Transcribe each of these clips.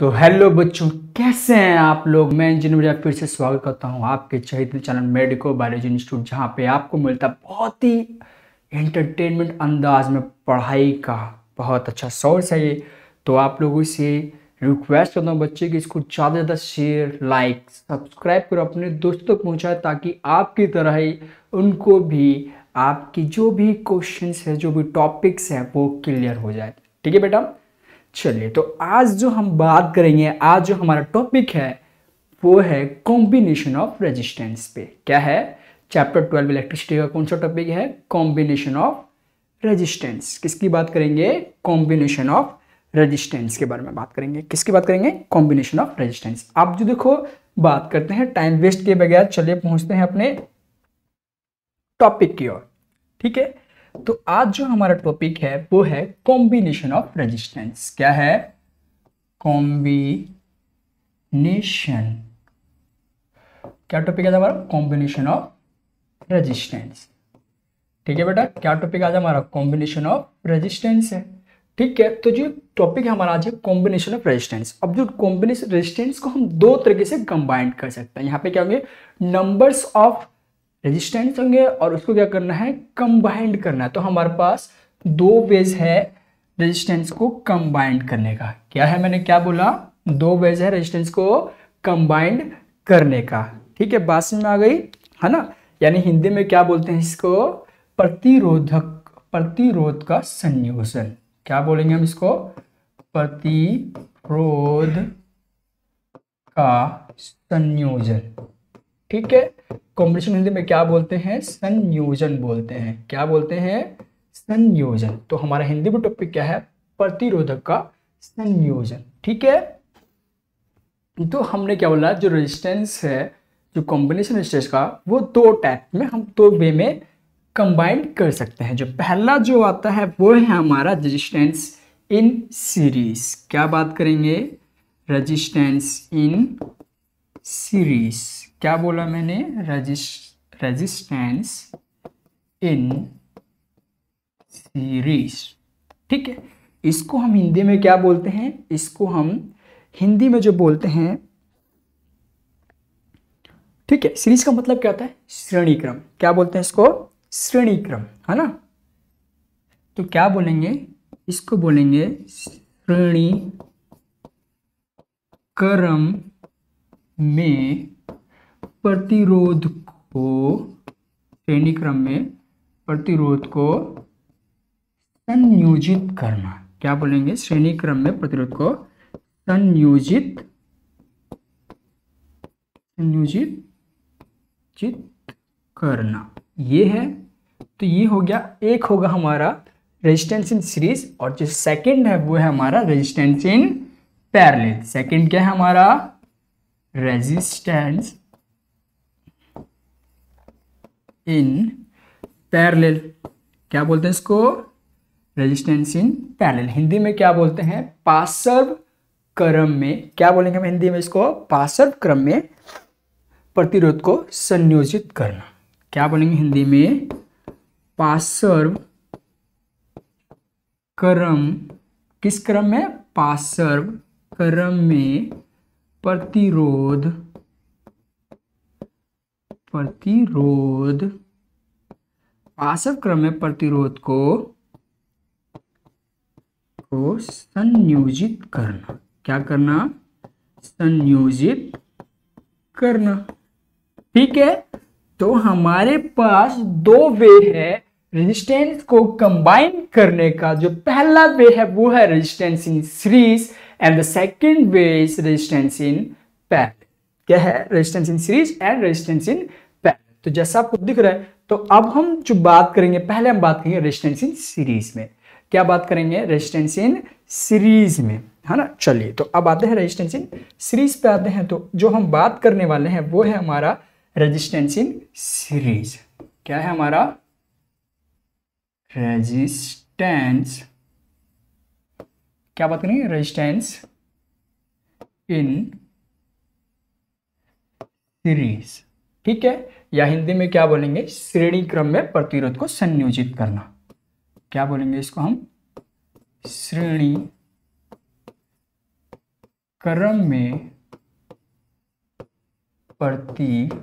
तो हेलो बच्चों कैसे हैं आप लोग मैं इंजीनियर मिर्जा फिर से स्वागत करता हूं आपके चहित चैनल मेडिको बायोलॉजी इंस्टीट्यूट जहां पे आपको मिलता बहुत ही एंटरटेनमेंट अंदाज में पढ़ाई का बहुत अच्छा सोर्स है ये तो आप लोगों से रिक्वेस्ट करता हूँ बच्चे कि इसको ज़्यादा से ज़्यादा शेयर लाइक सब्सक्राइब करो अपने दोस्तों तक पहुँचाए ताकि आपकी तरह ही उनको भी आपकी जो भी क्वेश्चन है जो भी टॉपिक्स हैं वो क्लियर हो जाए ठीक है बेटा चलिए तो आज जो हम बात करेंगे आज जो हमारा टॉपिक है वो है कॉम्बिनेशन ऑफ रेजिस्टेंस पे क्या है चैप्टर ट्वेल्व इलेक्ट्रिसिटी का कौन सा टॉपिक है कॉम्बिनेशन ऑफ रेजिस्टेंस किसकी बात करेंगे कॉम्बिनेशन ऑफ रेजिस्टेंस के बारे में बात करेंगे किसकी बात करेंगे कॉम्बिनेशन ऑफ रेजिस्टेंस आप जो देखो बात करते हैं टाइम वेस्ट के बगैर चलिए पहुंचते हैं अपने टॉपिक की ओर ठीक है तो आज जो हमारा टॉपिक है वो है कॉम्बिनेशन ऑफ रेजिस्टेंस क्या है कॉम्बिनेशन क्या टॉपिक आज हमारा कॉम्बिनेशन ऑफ रेजिस्टेंस ठीक है बेटा क्या टॉपिक आज हमारा कॉम्बिनेशन ऑफ रेजिस्टेंस है ठीक है तो जो टॉपिक है हमारा आज है कॉम्बिनेशन ऑफ रेजिस्टेंस अब जो कॉम्बिनेशन रेजिस्टेंस को हम दो तरीके से कंबाइंड कर सकते हैं यहाँ पे क्या होंगे नंबर्स ऑफ रेजिस्टेंस होंगे और उसको क्या करना है कंबाइंड करना है तो हमारे पास दो वेज है रेजिस्टेंस को कंबाइंड करने का क्या है मैंने क्या बोला दो वेज है रेजिस्टेंस को कंबाइंड करने का ठीक है बात समझ में आ गई है ना यानी हिंदी में क्या बोलते हैं इसको प्रतिरोधक प्रतिरोध का संयोजन क्या बोलेंगे हम इसको प्रतिरोध का संयोजन ठीक है कॉम्बिनेशन हिंदी में क्या बोलते हैं संयोजन बोलते हैं क्या बोलते हैं संयोजन तो हमारा हिंदी में टॉपिक क्या है प्रतिरोधक का संयोजन ठीक है तो हमने क्या बोला जो रेजिस्टेंस है जो कॉम्बिनेशन रेजिस्टेंस का वो दो टाइप में हम दो वे में कंबाइंड कर सकते हैं जो पहला जो आता है वो है हमारा रेजिस्टेंस इन सीरीज क्या बात करेंगे रेजिस्टेंस इन सीरीज क्या बोला मैंने रेजिस्टेंस इन सीरीज ठीक है इसको हम हिंदी में क्या बोलते हैं इसको हम हिंदी में जो बोलते हैं ठीक है सीरीज का मतलब क्या होता है श्रेणी क्रम क्या बोलते हैं इसको श्रेणी क्रम है ना तो क्या बोलेंगे इसको बोलेंगे श्रेणी क्रम में प्रतिरोध को श्रेणी क्रम में प्रतिरोध को संयोजित करना क्या बोलेंगे श्रेणी क्रम में प्रतिरोध को संयोजित संयोजित चित करना ये है तो ये हो गया एक होगा हमारा रेजिस्टेंस इन सीरीज और जो सेकंड है वो है हमारा रेजिस्टेंस इन पैरेलल सेकंड क्या है हमारा रेजिस्टेंस इन पैरेलल क्या बोलते हैं इसको रेजिस्टेंस इन पैरेलल हिंदी में क्या बोलते हैं पासर्व क्रम में क्या बोलेंगे हम हिंदी में इसको पासर्व क्रम में प्रतिरोध को संयोजित करना क्या बोलेंगे हिंदी में पासर्व क्रम किस क्रम में पासर्व क्रम में प्रतिरोध प्रतिरोध पाशव क्रम में प्रतिरोध को को संयोजित करना क्या करना संयोजित करना ठीक है तो हमारे पास दो वे है रेजिस्टेंस को कंबाइन करने का जो पहला वे है वो है resistance in series and the second way is resistance in pair क्या है resistance in series and resistance in parallel तो जैसा आपको दिख रहा है तो अब हम जो बात करेंगे पहले हम बात करेंगे रेजिस्टेंस इन सीरीज में क्या बात करेंगे रेजिस्टेंस इन सीरीज में है ना चलिए तो अब आते हैं रेजिस्टेंस इन सीरीज पे आते हैं तो जो हम बात करने वाले हैं वो है हमारा रेजिस्टेंस इन सीरीज क्या है हमारा रेजिस्टेंस क्या बात करेंगे रेजिस्टेंस इन सीरीज ठीक है या हिंदी में क्या बोलेंगे श्रेणी क्रम में प्रतिरोध को संयोजित करना क्या बोलेंगे इसको हम श्रेणी क्रम में प्रतिरोध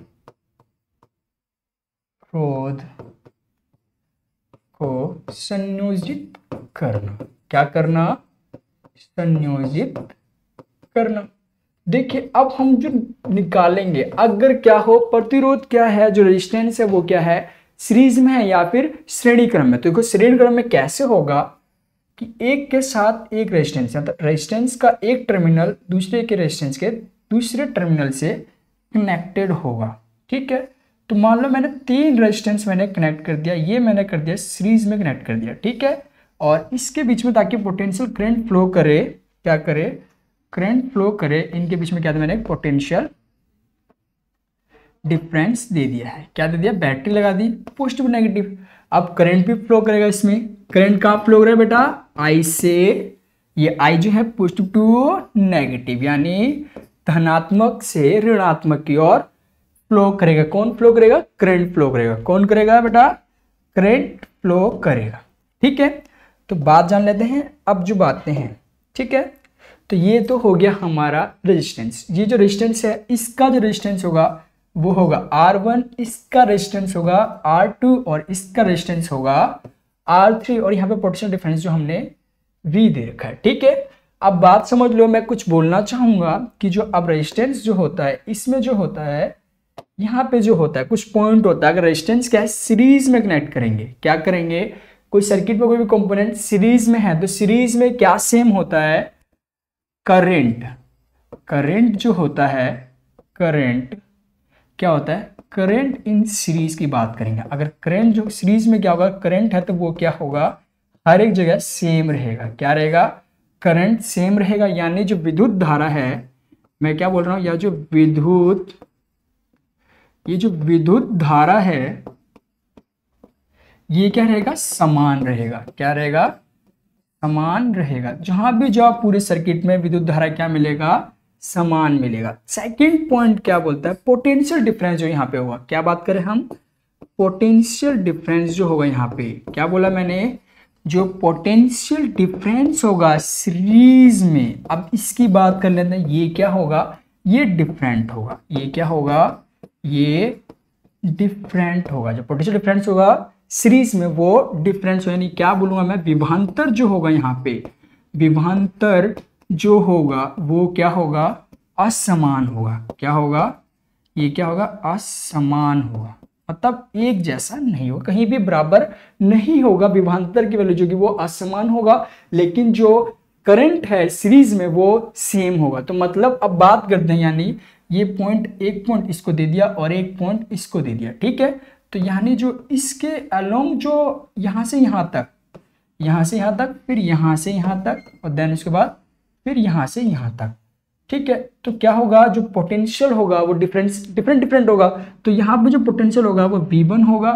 को संयोजित करना क्या करना संयोजित करना देखिए अब हम जो निकालेंगे अगर क्या हो प्रतिरोध क्या है जो रेजिस्टेंस है वो क्या है सीरीज में है या फिर श्रेणी क्रम में तो देखो श्रेणी क्रम में कैसे होगा कि एक के साथ एक रेजिस्टेंस रेजिस्टेंस का एक टर्मिनल दूसरे के रेजिस्टेंस के दूसरे टर्मिनल से कनेक्टेड होगा ठीक है तो मान लो मैंने तीन रेजिस्टेंस मैंने कनेक्ट कर दिया ये मैंने कर दिया सीरीज में कनेक्ट कर दिया ठीक है और इसके बीच में ताकि पोटेंशियल करेंट फ्लो करे क्या करे करंट फ्लो करे इनके बीच में क्या था मैंने पोटेंशियल डिफरेंस दे दिया है क्या दे दिया बैटरी लगा दी पॉजिटिव नेगेटिव अब करंट भी फ्लो करेगा इसमें करंट कहाँ फ्लो करेगा बेटा आई से ये आई जो है पॉजिटिव टू नेगेटिव यानी धनात्मक से ऋणात्मक की ओर फ्लो करेगा कौन फ्लो करेगा करंट फ्लो करेगा कौन करेगा बेटा करंट फ्लो करेगा ठीक है तो बात जान लेते हैं अब जो बातें हैं ठीक है तो ये तो हो गया हमारा रेजिस्टेंस ये जो रेजिस्टेंस है इसका जो रेजिस्टेंस होगा वो होगा R1 इसका रेजिस्टेंस होगा R2 और इसका रेजिस्टेंस होगा R3 और यहाँ पे पोटेंशियल डिफरेंस जो हमने V दे रखा है ठीक है अब बात समझ लो मैं कुछ बोलना चाहूँगा कि जो अब रेजिस्टेंस जो होता है इसमें जो होता है यहाँ पे जो होता है कुछ पॉइंट होता है अगर रेजिस्टेंस क्या है सीरीज में कनेक्ट करेंगे क्या करेंगे कोई सर्किट में कोई भी कंपोनेंट सीरीज में है तो सीरीज में क्या सेम होता है करेंट करेंट जो होता है करेंट क्या होता है करेंट इन सीरीज की बात करेंगे अगर करेंट जो सीरीज में क्या होगा करेंट है तो वो क्या होगा हर एक जगह सेम रहेगा क्या रहेगा करंट सेम रहेगा यानी जो विद्युत धारा है मैं क्या बोल रहा हूं या जो विद्युत ये जो विद्युत धारा है ये क्या रहेगा समान रहेगा क्या रहेगा समान रहेगा जहां भी जाओ पूरे सर्किट में विद्युत धारा क्या मिलेगा समान मिलेगा सेकंड पॉइंट क्या बोलता है पोटेंशियल डिफरेंस जो यहाँ पे होगा क्या बात करें हम पोटेंशियल डिफरेंस जो होगा यहाँ पे क्या बोला मैंने जो पोटेंशियल डिफरेंस होगा सीरीज में अब इसकी बात कर लेते हैं ये क्या होगा ये डिफरेंट होगा ये क्या होगा ये डिफरेंट होगा जो पोटेंशियल डिफरेंस होगा सीरीज में वो डिफरेंस यानी क्या बोलूंगा मैं विभांतर जो होगा यहाँ पे विभांतर जो होगा वो क्या होगा असमान होगा क्या होगा ये क्या होगा असमान होगा मतलब एक जैसा नहीं होगा कहीं भी बराबर नहीं होगा विभांतर की वैल्यू जो कि वो असमान होगा लेकिन जो करंट है सीरीज में वो सेम होगा तो मतलब अब बात करते हैं यानी ये पॉइंट एक पॉइंट इसको दे दिया और एक पॉइंट इसको दे दिया ठीक है तो यानी जो इसके अलोंग जो यहाँ से यहाँ तक यहाँ से यहाँ तक फिर यहाँ से यहाँ तक और देन उसके बाद फिर यहाँ से यहाँ तक ठीक है तो क्या होगा जो पोटेंशियल होगा वो डिफरेंस डिफरेंट डिफरेंट होगा तो यहाँ पे जो पोटेंशियल होगा वो V1 होगा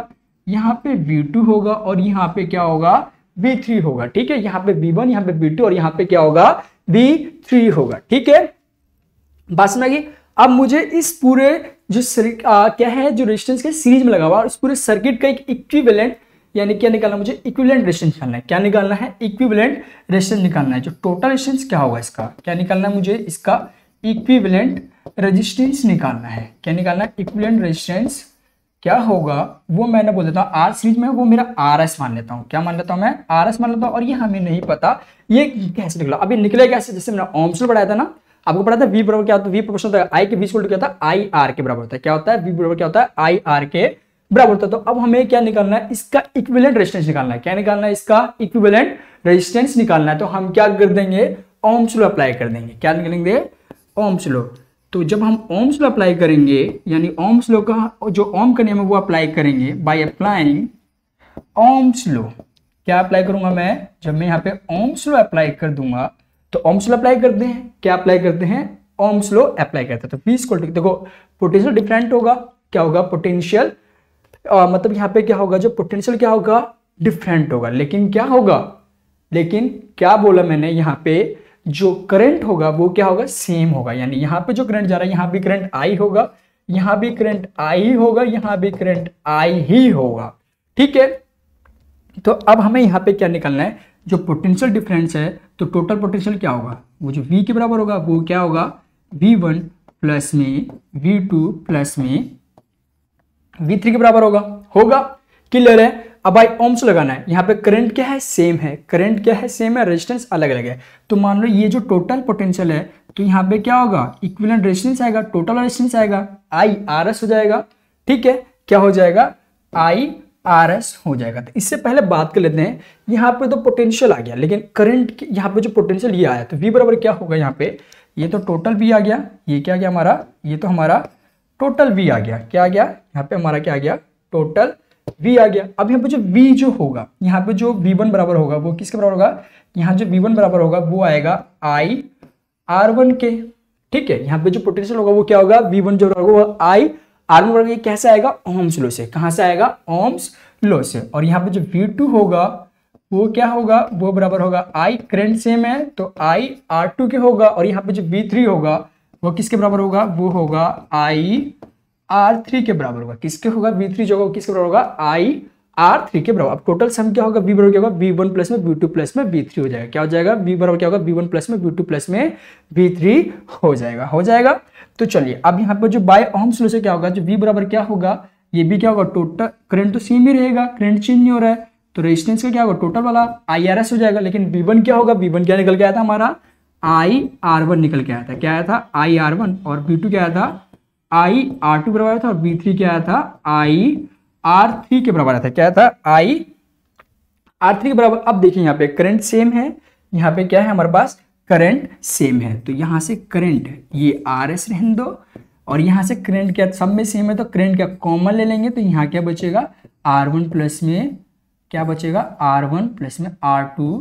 यहाँ पे V2 होगा और यहाँ पे क्या होगा V3 होगा ठीक है यहाँ पे वी वन यहाँ पे V2 और यहाँ पे क्या होगा V3 होगा ठीक है बात सुना अब मुझे इस पूरे जो आ, क्या है जो रेजिस्टेंस के सीरीज में लगा हुआ है उस पूरे सर्किट का एक इक्विवेलेंट यानी क्या निकालना मुझे इक्विवेलेंट रेजिस्टेंस निकालना है क्या निकालना है इक्विवेलेंट रेजिस्टेंस निकालना है जो टोटल रेजिस्टेंस क्या होगा इसका क्या निकालना है मुझे इसका इक्विवेलेंट रेजिस्टेंस निकालना है क्या निकालना है इक्विवेलेंट रेजिस्टेंस क्या होगा वो मैंने बोल देता हूँ आर सीरीज में वो मेरा आर एस मान लेता हूँ क्या मान लेता हूँ मैं आर एस मान लेता हूँ और ये हमें नहीं पता ये कैसे निकला अभी निकले कैसे जैसे मैंने ओम्स बढ़ाया था ना आपको पढ़ा था वी बराबर क्या होता है वी होता है आई के बीच क्या होता है आई आर के बराबर होता है क्या होता है वी बराबर क्या होता है आई आर के बराबर होता है तो अब हमें क्या निकालना है इसका इक्विवेलेंट रेजिस्टेंस निकालना है क्या निकालना है इसका इक्विवेलेंट रेजिस्टेंस निकालना है तो हम क्या कर देंगे ओम्स लो अप्लाई कर देंगे क्या निकलेंगे ओम्स लो तो जब हम ओम्स लो अप्लाई करेंगे यानी ओम्स लो का जो ओम का नियम है वो अप्लाई करेंगे बाई अप्लाइंग ओम्स लो क्या अप्लाई करूंगा मैं जब मैं यहाँ पे ओम्स लो अप्लाई कर दूंगा तो ओम्स अप्लाई करते हैं क्या अप्लाई करते हैं ओम्स अप्लाई करते हैं तो पी को देखो पोटेंशियल डिफरेंट होगा क्या होगा पोटेंशियल मतलब यहाँ पे क्या होगा जो पोटेंशियल क्या होगा डिफरेंट होगा लेकिन क्या होगा लेकिन क्या बोला मैंने यहाँ पे जो करंट होगा वो क्या होगा सेम होगा यानी यहाँ पे जो करंट जा रहा है यहाँ भी करंट आई होगा यहाँ भी करंट आई होगा यहाँ भी करंट आई ही होगा ठीक है तो अब हमें यहाँ पे क्या निकलना है जो पोटेंशियल डिफरेंस है तो टोटल पोटेंशियल क्या होगा वो जो V के बराबर होगा वो क्या होगा V1 वन प्लस में वी टू प्लस में वी थ्री के बराबर होगा होगा क्लियर है अब भाई ओम्स लगाना है यहाँ पे करंट क्या है सेम है करंट क्या है सेम है रेजिस्टेंस अलग अलग है तो मान लो ये जो टोटल पोटेंशियल है तो यहाँ पे क्या होगा इक्विवेलेंट रेजिस्टेंस आएगा टोटल रेजिस्टेंस आएगा आई आर एस हो जाएगा ठीक है क्या हो जाएगा आई आर एस हो जाएगा तो इससे पहले बात कर लेते हैं यहाँ पे तो पोटेंशियल आ गया लेकिन करंट यहाँ पे जो पोटेंशियल ये आया तो वी बराबर क्या होगा यहाँ पे ये तो टोटल वी आ गया ये क्या गया हमारा ये तो हमारा टोटल वी आ गया क्या आ गया यहाँ पे हमारा क्या आ गया टोटल वी आ गया अब यहाँ पे जो वी जो होगा यहाँ पे जो वी वन बराबर होगा वो किसके बराबर होगा यहाँ जो वी वन बराबर होगा वो आएगा आई आर वन के ठीक है यहाँ पे जो पोटेंशियल होगा वो क्या होगा वी वन जो होगा वो आई आर्मी वर्ग ये कैसे आएगा ओम्स लो से कहाँ से आएगा ओम्स लो से और यहाँ पे जो V2 होगा वो क्या होगा वो बराबर होगा I करंट सेम है तो I R2 के होगा और यहाँ पे जो V3 होगा वो किसके बराबर होगा वो होगा I R3 के बराबर होगा किसके होगा V3 जो होगा किसके बराबर होगा आई आर थ्री के बराबर टोटल सम क्या होगा बी बराबर क्या होगा बी वन प्लस में बी टू प्लस में बी थ्री हो जाएगा क्या हो जाएगा बी बराबर क्या होगा बी वन प्लस में बी टू प्लस में बी थ्री हो जाएगा हो जाएगा तो चलिए अब यहाँ पर जो बाय ऑम्स लो से क्या होगा जो बी बराबर क्या होगा ये भी क्या होगा टोटल करंट तो सेम ही रहेगा करंट चेंज नहीं हो रहा है तो रेजिस्टेंस का क्या होगा टोटल वाला आई आर एस हो जाएगा लेकिन बी वन क्या होगा बी वन क्या निकल के आया था हमारा आई आर वन निकल के आया था क्या आया था आई आर वन और बी टू क्या आया था आई आर टू बराबर था और बी थ्री क्या आया था आई आर थ्री के बराबर आता है क्या था आई आर थ्री के बराबर अब देखिए यहाँ पे करंट सेम है यहाँ पे क्या है हमारे पास करंट सेम है तो यहां से करंट ये आर एस रहने दो और यहां से करंट क्या सब में सेम है तो करंट क्या कॉमन ले लेंगे तो यहाँ क्या बचेगा आर वन प्लस में क्या बचेगा आर वन प्लस में आर टू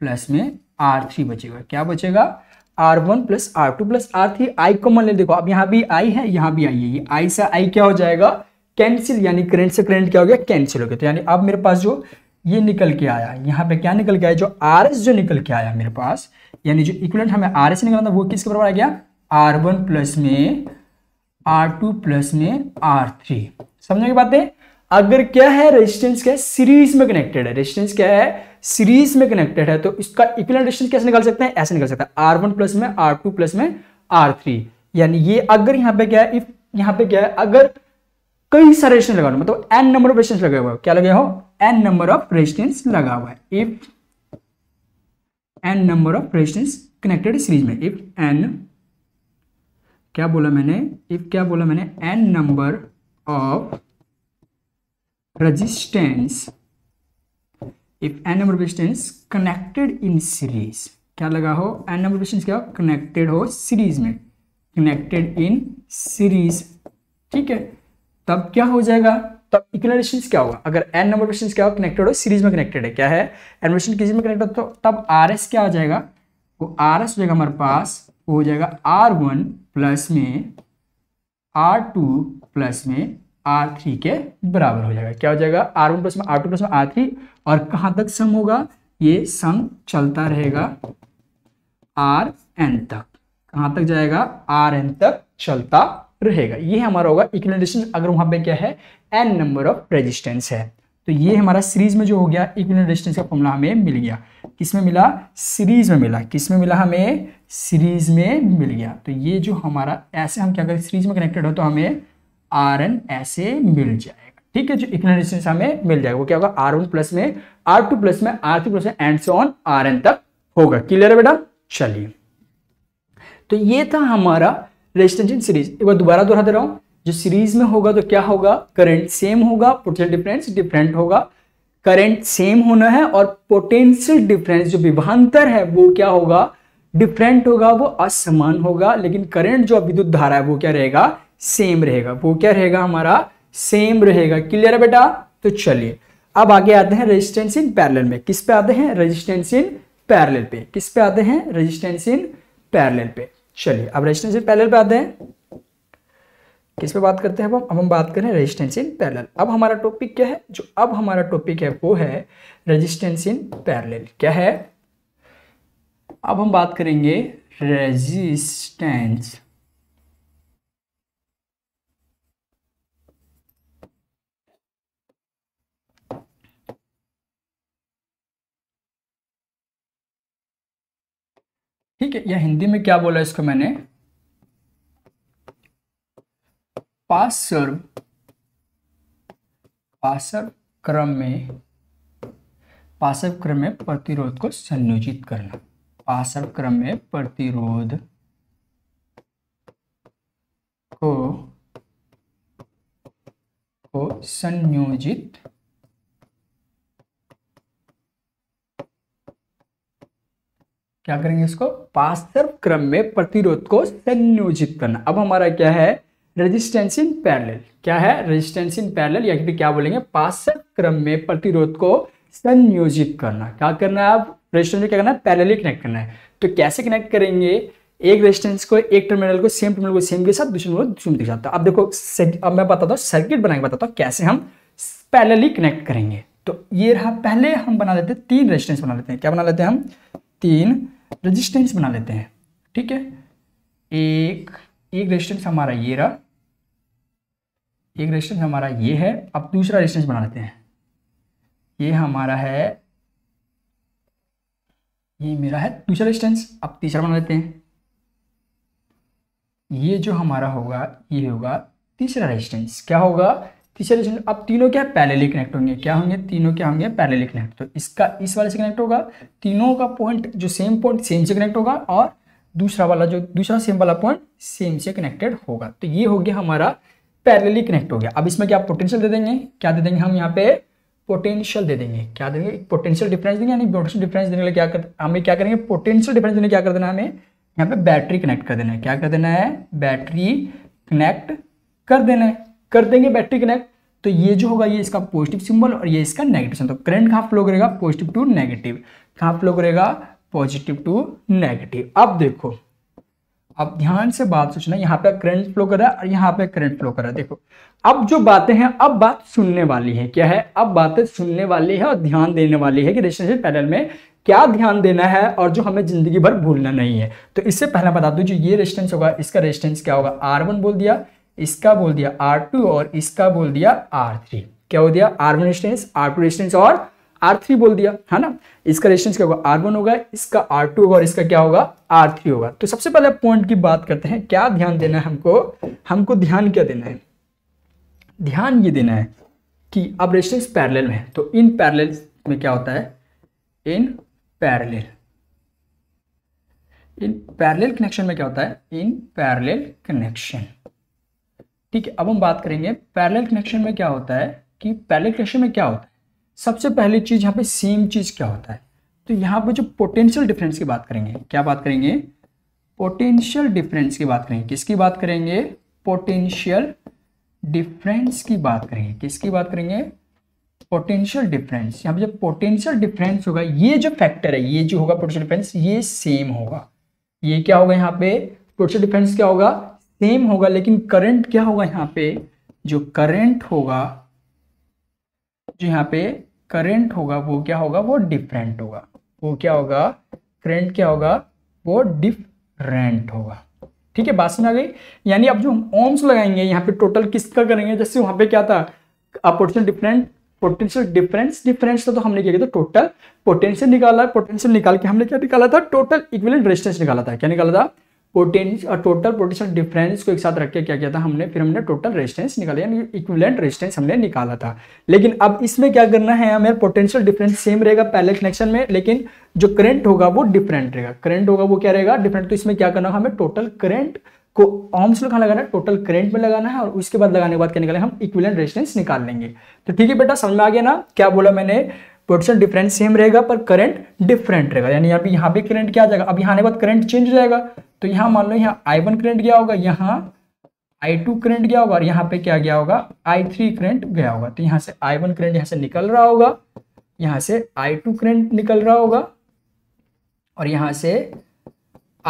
प्लस में आर थ्री बचेगा क्या बचेगा R one plus R two plus R three I common ले देखो अब यहां भी आई है यहां भी आई है ये आई से आई क्या हो जाएगा कैंसिल यानी करंट से करंट क्या हो गया कैंसिल हो गया तो यानी अब मेरे पास जो ये निकल के आया यहाँ पे क्या निकल के आया जो आर जो निकल के आया मेरे पास यानी जो इक्वलेंट हमें आर एस निकला था वो किसके बराबर आ गया आर वन प्लस में आर टू प्लस में आर थ्री समझने की बात है अगर क्या है रेजिस्टेंस क्या है सीरीज में कनेक्टेड है रेजिस्टेंस क्या है सीरीज में कनेक्टेड है तो इसका इक्वलेंट रेजिस्टेंस कैसे निकाल सकते हैं ऐसे निकल सकते हैं आर वन प्लस में आर टू प्लस में आर थ्री यानी ये अगर यहाँ पे क्या है इफ यहाँ पे क्या है अगर कई सारे रेजिस्टेंस लगा मतलब एन नंबर ऑफ रेजिस्टेंस लगा हुआ है क्या लगे हो एन नंबर ऑफ रेजिस्टेंस लगा हुआ है if N number of resistance connected series में इफ एन क्या बोला मैंने इफ क्या बोला मैंने N number of resistance if N number resistance connected in series क्या लगा हो एन नंबर रेजिस्टेंस क्या कनेक्टेड हो सीरीज में कनेक्टेड इन सीरीज ठीक है तब क्या हो जाएगा तब इक्विलर क्या होगा अगर एन नंबर क्वेश्चन क्या होगा कनेक्टेड हो सीरीज में कनेक्टेड है क्या है एनवेशन किसी में कनेक्टेड तो तब आर एस क्या आ जाएगा वो आर एस हो जाएगा हमारे पास वो हो जाएगा आर वन प्लस में आर टू प्लस में आर थ्री के बराबर हो जाएगा क्या हो जाएगा आर वन प्लस में आर टू प्लस में आर थ्री और कहां तक सम होगा ये सम चलता रहेगा आर एन तक कहां तक जाएगा आर एन तक चलता रहेगा ये हमारा होगा इक्विलेंट रेजिस्टेंस अगर वहां पे क्या है एन नंबर ऑफ रेजिस्टेंस है तो ये हमारा सीरीज में जो हो गया इक्विलेंट रेजिस्टेंस का फॉर्मूला हमें मिल गया किसमें मिला सीरीज में मिला किसमें मिला हमें सीरीज में मिल गया तो ये जो हमारा ऐसे हम क्या करें सीरीज में कनेक्टेड हो तो हमें आर एन ऐसे मिल जाएगा ठीक है जो इक्विलेंट रेजिस्टेंस हमें मिल जाएगा वो क्या होगा आर वन प्लस में आर टू प्लस में आर थ्री प्लस में and so on R N तक होगा क्लियर है बेटा चलिए तो ये था हमारा रेजिस्टेंस इन सीरीज एक बार दोबारा दोहरा दे रहा हूँ जो सीरीज में होगा तो क्या होगा करंट सेम होगा पोटेंशियल डिफरेंस डिफरेंट होगा करंट सेम होना है और पोटेंशियल डिफरेंस जो विभांतर है वो क्या होगा डिफरेंट होगा वो असमान होगा लेकिन करंट जो विद्युत धारा है वो क्या रहेगा सेम रहेगा वो क्या रहेगा हमारा सेम रहेगा क्लियर है बेटा तो चलिए अब आगे आते हैं रेजिस्टेंस इन पैरेलल में किस पे आते हैं रेजिस्टेंस इन पैरेलल पे किस पे आते हैं रेजिस्टेंस इन पैरेलल पे चलिए अब रेजिस्टेंस इन पैरेलल पे आते हैं किस पे बात करते हैं अब हम हम बात करें रेजिस्टेंस इन पैरेलल अब हमारा टॉपिक क्या है जो अब हमारा टॉपिक है वो है रेजिस्टेंस इन पैरेलल क्या है अब हम बात करेंगे रेजिस्टेंस ठीक है या हिंदी में क्या बोला इसको मैंने पास सर्व क्रम में पासव क्रम में प्रतिरोध को संयोजित करना पासव क्रम में प्रतिरोध को को संयोजित क्या करेंगे इसको पार्श्व क्रम में प्रतिरोध को संयोजित करना अब हमारा क्या है रेजिस्टेंस इन पैरेलल क्या है रेजिस्टेंस इन पैरेलल या फिर क्या बोलेंगे पार्श्व क्रम में प्रतिरोध को संयोजित करना क्या करना है अब रेजिस्टेंस में क्या करना है पैरेलली कनेक्ट करना है तो कैसे कनेक्ट करेंगे एक रेजिस्टेंस को एक टर्मिनल को सेम टर्मिनल को सेम के साथ दूसरे टर्मिनल को दूसरे के साथ तो अब देखो अब मैं बताता हूँ सर्किट बना के बताता हूँ कैसे हम पैरेलली कनेक्ट करेंगे तो ये रहा पहले हम बना लेते हैं तीन रेजिस्टेंस बना लेते हैं क्या बना लेते हैं हम तीन रेजिस्टेंस बना लेते हैं ठीक है एक एक रेजिस्टेंस हमारा ये रहा एक रेजिस्टेंस हमारा ये है अब दूसरा रेजिस्टेंस बना लेते हैं ये हमारा है ये मेरा है दूसरा रेजिस्टेंस अब तीसरा बना लेते हैं ये जो हमारा होगा ये होगा तीसरा रेजिस्टेंस क्या होगा तीसरे रिलेशन अब तीनों क्या पैरेली कनेक्ट होंगे क्या होंगे तीनों क्या होंगे पैरेलली कनेक्ट तो इसका इस वाले से कनेक्ट होगा तीनों का पॉइंट जो सेम पॉइंट सेम से कनेक्ट होगा और दूसरा वाला जो दूसरा सेम वाला पॉइंट सेम से कनेक्टेड होगा तो ये हो गया हमारा पैरेली कनेक्ट हो गया अब इसमें क्या पोटेंशियल दे देंगे क्या दे देंगे हम यहाँ पे पोटेंशियल दे देंगे क्या देंगे पोटेंशियल डिफरेंस देंगे यानी पोटेंशियल डिफरेंस देने के लिए क्या कर हमें क्या करेंगे पोटेंशियल डिफरेंस देने क्या कर देना हमें यहाँ पे बैटरी कनेक्ट कर देना है क्या कर देना है बैटरी कनेक्ट कर देना है कर देंगे बैटरी कनेक्ट तो ये जो होगा ये इसका पॉजिटिव सिंबल और ये इसका नेगेटिव सिंबल तो करंट कहाँ फ्लो करेगा पॉजिटिव टू नेगेटिव कहाँ फ्लो करेगा पॉजिटिव टू नेगेटिव अब देखो अब ध्यान से बात सोचना यहाँ पे करंट फ्लो कर रहा है और यहाँ पे करंट फ्लो कर रहा है देखो अब जो बातें हैं अब बात सुनने वाली है क्या है अब बातें सुनने वाली है और ध्यान देने वाली है कि रेजिस्टेंस पैनल में क्या ध्यान देना है और जो हमें जिंदगी भर भूलना नहीं है तो इससे पहले बता दूं जो ये रेजिस्टेंस होगा इसका रेजिस्टेंस क्या होगा आर वन बोल दिया इसका बोल दिया आर टू और इसका बोल दिया आर थ्री क्या हो दिया R one resistance R two resistance और आर थ्री बोल दिया है ना इसका रेस्टेंस क्या होगा आर वन होगा इसका आर टू होगा और इसका क्या होगा आर थ्री होगा तो सबसे पहले पॉइंट की बात करते हैं क्या ध्यान देना है हमको हमको ध्यान क्या देना है ध्यान ये देना है कि अब रेस्टेंस पैरल में है तो इन पैरल में क्या होता है in parallel in parallel connection में क्या होता है इन पैरल कनेक्शन ठीक है अब हम बात करेंगे पैरेलल कनेक्शन में क्या होता है कि पैरेलल कनेक्शन में क्या होता है सबसे पहली चीज़ यहाँ पे सेम चीज़ क्या होता है तो यहाँ पे जो पोटेंशियल डिफरेंस की बात करेंगे क्या बात करेंगे पोटेंशियल डिफरेंस की बात करेंगे किसकी बात करेंगे पोटेंशियल डिफरेंस की बात करेंगे किसकी बात करेंगे पोटेंशियल डिफरेंस यहाँ पे जो पोटेंशियल डिफरेंस होगा ये जो फैक्टर है ये जो होगा पोटेंशियल डिफरेंस ये सेम होगा ये क्या होगा यहाँ पे पोटेंशियल डिफरेंस क्या होगा सेम होगा लेकिन करंट क्या होगा यहाँ पे जो करंट होगा जो यहाँ पे करंट होगा वो क्या होगा वो डिफरेंट होगा वो क्या होगा करंट क्या होगा वो डिफरेंट होगा ठीक है बात समझ आ गई यानी अब जो हम ओम्स लगाएंगे यहाँ पे टोटल किसका करेंगे जैसे वहां पे क्या था अपोर्शन डिफरेंट पोटेंशियल डिफरेंस डिफरेंस था तो हमने क्या किया था टोटल पोटेंशियल निकाला पोटेंशियल निकाल के हमने क्या निकाला था टोटल इक्विवेलेंट रेजिस्टेंस निकाला था क्या निकाला था पोटेंस और टोटल पोटेंशियल डिफरेंस को एक साथ रख के क्या किया था हमने फिर हमने टोटल रेजिस्टेंस निकाला यानी इक्विवेलेंट रेजिस्टेंस हमने निकाला था लेकिन अब इसमें क्या करना है हमें पोटेंशियल डिफरेंस सेम रहेगा पहले कनेक्शन में लेकिन जो करंट होगा वो डिफरेंट रहेगा करंट होगा वो क्या रहेगा डिफरेंट तो इसमें क्या करना होगा हमें टोटल करंट को ऑम्स में कहाँ लगाना है टोटल करंट में लगाना है और उसके बाद लगाने के बाद क्या निकालेंगे हम इक्विवेलेंट रेजिस्टेंस निकाल लेंगे तो ठीक है बेटा समझ में आ गया ना क्या बोला मैंने पोटेंशियल डिफरेंस सेम रहेगा पर करंट डिफरेंट रहेगा यानी अभी यहाँ पे करंट क्या आ जाएगा अब यहाँ आने बाद करंट चेंज हो जाएगा तो यहाँ मान लो यहाँ आई वन करंट गया होगा यहाँ आई टू करंट गया होगा और यहाँ पे क्या गया होगा आई थ्री करंट गया होगा तो यहाँ से आई वन करंट यहाँ से निकल रहा होगा यहाँ से आई टू करंट निकल रहा होगा और यहाँ से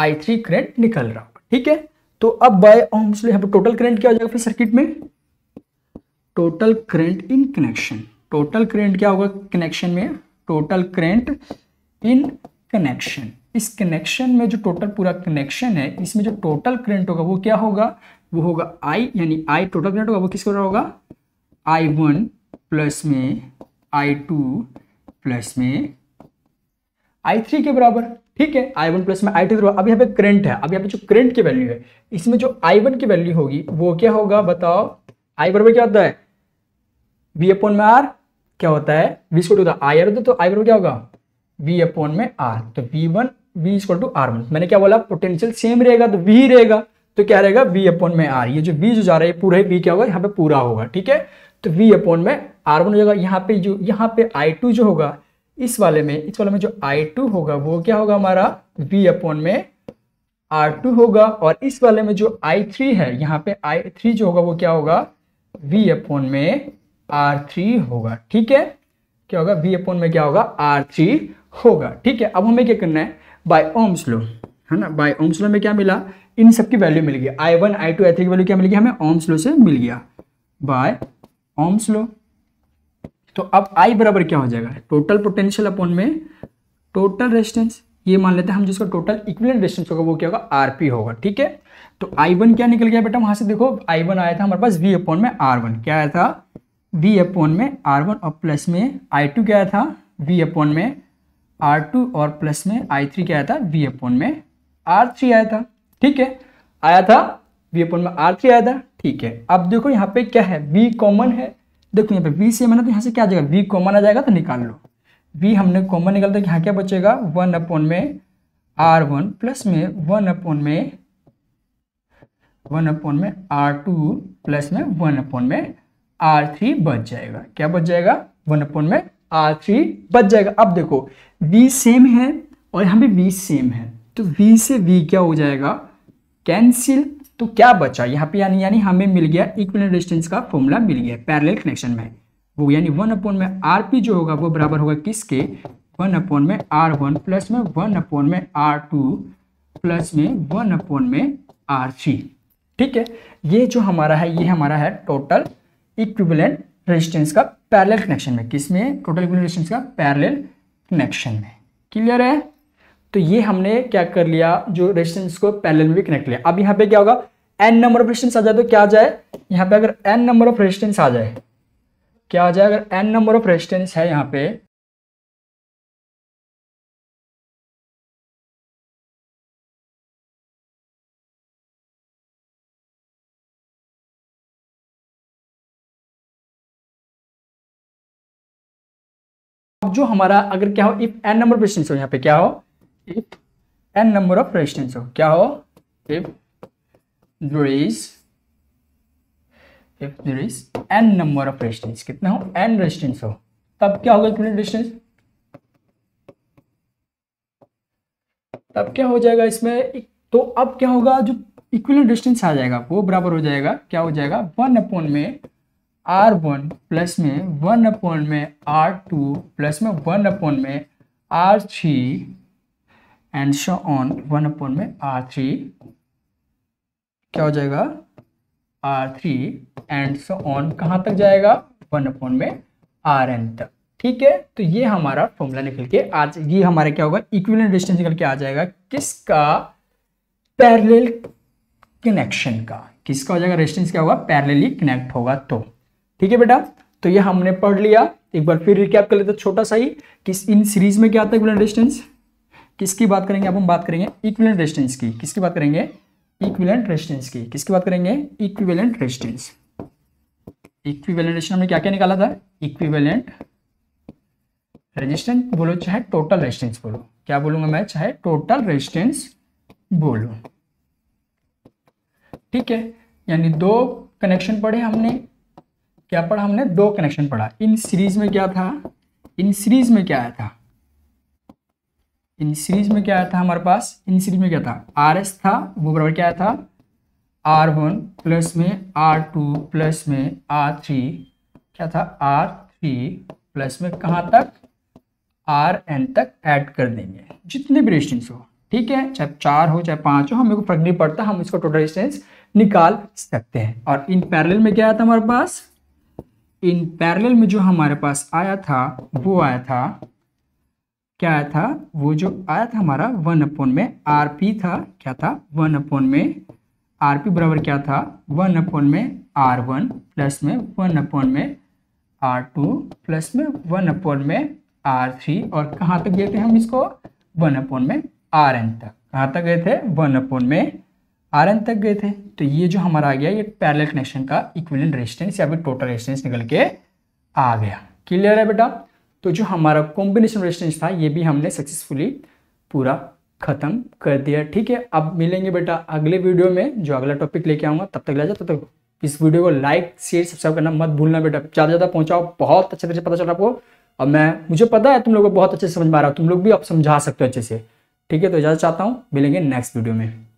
आई थ्री करंट निकल रहा होगा ठीक है तो अब बाय ओम्स यहाँ पे टोटल करंट क्या हो जाएगा फिर सर्किट में total current in connection total current क्या होगा कनेक्शन में टोटल करेंट इन कनेक्शन इस कनेक्शन में जो टोटल पूरा कनेक्शन है इसमें जो टोटल करेंट होगा वो क्या होगा वो होगा आई यानी आई टोटल करेंट होगा वो किसके बराबर होगा आई वन प्लस में आई टू प्लस में आई थ्री के बराबर ठीक है आई वन प्लस में आई टू अब यहाँ पे करेंट है अब यहाँ पे जो करेंट की वैल्यू है इसमें जो आई वन की वैल्यू होगी वो क्या होगा बताओ आई बराबर क्या होता है वी अपॉन में आर क्या होता है वी इसको टू आई आर होता तो आई क्या होगा वी अपॉन में आर तो वी वन वी इसको टू आर वन मैंने क्या बोला पोटेंशियल सेम रहेगा तो वी रहेगा तो क्या रहेगा वी अपॉन में आर ये जो वी जो जा रहा है पूरा वी क्या होगा यहाँ पे पूरा होगा ठीक है तो वी अपॉन में आर वन हो जाएगा यहाँ पे जो यहाँ पे आई टू जो होगा इस वाले में इस वाले में जो आई टू होगा वो क्या होगा हमारा वी अपॉन में आर टू होगा और इस वाले में जो आई थ्री है यहाँ पे आई थ्री जो होगा वो क्या होगा वी अपॉन में आर थ्री होगा ठीक है क्या होगा वी अपॉन में क्या होगा आर थ्री होगा ठीक है अब हमें क्या करना है बाय ओम्स लो है ना बाय ओम्स लो में क्या मिला इन सब की वैल्यू मिल गई I one I two I three की वैल्यू क्या मिल गया हमें ओम्स लो से मिल गया बाय ओम्स लो तो अब आई बराबर क्या हो जाएगा टोटल पोटेंशियल अपॉन में टोटल रेजिस्टेंस ये मान लेते हैं हम जिसका टोटल इक्विवेलेंट रेजिस्टेंस होगा वो क्या होगा आरपी होगा ठीक है तो आई क्या निकल गया बेटा वहां से देखो आई आया था हमारे पास वी अपॉन में आर क्या आया था वी अपोन में आर वन और प्लस में आई टू क्या था वी अपोन में आर टू और प्लस में आई थ्री क्या था वी अपोन में आर थ्री आया था ठीक है आया था वी अपोन में आर थ्री आया था ठीक है अब देखो यहाँ पे क्या है वी कॉमन है देखो यहाँ पे वी से मैंने तो यहाँ से क्या आ जाएगा वी कॉमन आ जाएगा तो निकाल लो वी हमने कॉमन निकाल दिया तो यहाँ क्या बचेगा वन अपोन में आर वन प्लस में वन अपोन में वन अपोन में आर टू प्लस में वन अपोन में आर थ्री बच जाएगा क्या बच जाएगा वन अपॉन में आर थ्री बच जाएगा अब देखो वी सेम है और यहाँ पे वी सेम है तो वी से वी क्या हो जाएगा कैंसिल तो क्या बचा यहाँ पे यानी यानी हमें मिल गया इक्विलेंट डिस्टेंस का फॉर्मूला मिल गया पैरेलल कनेक्शन में वो यानी वन अपॉन में आर पी जो होगा वो बराबर होगा किसके वन अपॉन में आर वन प्लस में वन अपॉन में आर टू प्लस में वन अपॉन में आर थ्री ठीक है ये जो हमारा है ये हमारा है टोटल इक्विवेलेंट रेजिस्टेंस का पैरेलल कनेक्शन में किस में टोटल इक्विवेलेंट रेजिस्टेंस का पैरेलल कनेक्शन में क्लियर है तो ये हमने क्या कर लिया जो रेजिस्टेंस को पैरेलल में भी कनेक्ट लिया अब यहाँ पे क्या होगा एन नंबर ऑफ रेजिस्टेंस आ जाए तो क्या आ जाए यहाँ पे अगर एन नंबर ऑफ रेजिस्टेंस आ जाए क्या आ जाए अगर एन नंबर ऑफ रेजिस्टेंस है यहाँ पे जो हमारा अगर क्या हो if N number of resistance हो यहाँ पे क्या हो if N number of resistance हो क्या हो if there is if there is N number of resistance कितना हो एन रेजिस्टेंस हो तब क्या होगा इक्विवेलेंट रेजिस्टेंस तब क्या हो जाएगा इसमें तो अब क्या होगा जो इक्विवेलेंट डिस्टेंस आ जाएगा वो बराबर हो जाएगा क्या हो जाएगा वन अपॉन में आर वन प्लस में वन अपॉन में आर टू प्लस में वन अपॉन में R three and so on one upon में आर थ्री क्या हो जाएगा R three and so on कहाँ तक जाएगा वन अपॉन में आर एन तक ठीक है तो ये हमारा फॉर्मूला निकल के आज ये हमारा क्या होगा इक्विवेलेंट डिस्टेंस निकल के आ जाएगा किसका पैरेलल कनेक्शन का किसका हो जाएगा रेजिस्टेंस क्या होगा पैरेलली कनेक्ट होगा तो ठीक है बेटा तो ये हमने पढ़ लिया एक बार फिर रिकैप कर लेते छोटा सा ही किस इन सीरीज में क्या आता है इक्विवेलेंट रेजिस्टेंस किसकी बात करेंगे अब हम बात करेंगे इक्विवेलेंट रेजिस्टेंस की किसकी बात करेंगे इक्विवेलेंट रेजिस्टेंस की किसकी बात करेंगे इक्विवेलेंट रेजिस्टेंस इक्विवेलेंट रेजिस्टेंस हमने क्या क्या निकाला था इक्विवेलेंट रेजिस्टेंस बोलो चाहे टोटल रेजिस्टेंस बोलो क्या बोलूंगा मैं चाहे टोटल रेजिस्टेंस बोलो ठीक है यानी दो कनेक्शन पढ़े हमने क्या पढ़ा हमने दो कनेक्शन पढ़ा इन सीरीज में क्या था इन सीरीज में क्या आया था इन सीरीज में क्या आया था हमारे पास इन सीरीज में क्या था आर एस था वो बराबर क्या आया था आर वन प्लस में आर टू प्लस में आर थ्री क्या था आर थ्री प्लस में कहाँ तक आर एन तक ऐड कर देंगे जितने भी रेजिस्टेंस हो ठीक है चाहे चार हो चाहे पाँच हो हमें को फर्क नहीं पड़ता हम इसको टोटल रेजिस्टेंस निकाल सकते हैं और इन पैरेलल में क्या आया था हमारे पास इन पैरेलल में जो हमारे पास आया था वो आया था क्या आया था वो जो आया था हमारा वन अपोन में आर पी था क्या था वन अपोन में आर पी बराबर क्या था वन अपोन में आर वन प्लस में वन अपोन में आर टू प्लस में वन अपोन में आर थ्री और कहाँ तक गए थे हम इसको वन अपोन में आर एन तक कहाँ तक गए थे वन अपोन में आर एन तक गए थे तो ये जो हमारा आ गया ये पैरल कनेक्शन का इक्विलेंट रेजिस्टेंस या फिर टोटल रेजिस्टेंस निकल के आ गया क्लियर है बेटा तो जो हमारा कॉम्बिनेशन रेजिस्टेंस था ये भी हमने सक्सेसफुली पूरा खत्म कर दिया ठीक है अब मिलेंगे बेटा अगले वीडियो में जो अगला टॉपिक लेके आऊँगा तब तक ले जाओ तब तक इस वीडियो को लाइक शेयर सब्सक्राइब करना मत भूलना बेटा ज़्यादा ज़्यादा पहुँचाओ बहुत अच्छे तरह से पता चला आपको और मैं मुझे पता है तुम लोग को बहुत अच्छे से समझ में आ रहा हूँ तुम लोग भी आप समझा सकते हो अच्छे से ठीक है तो इजाज़त चाहता हूँ मिलेंगे नेक्स्ट वीडियो में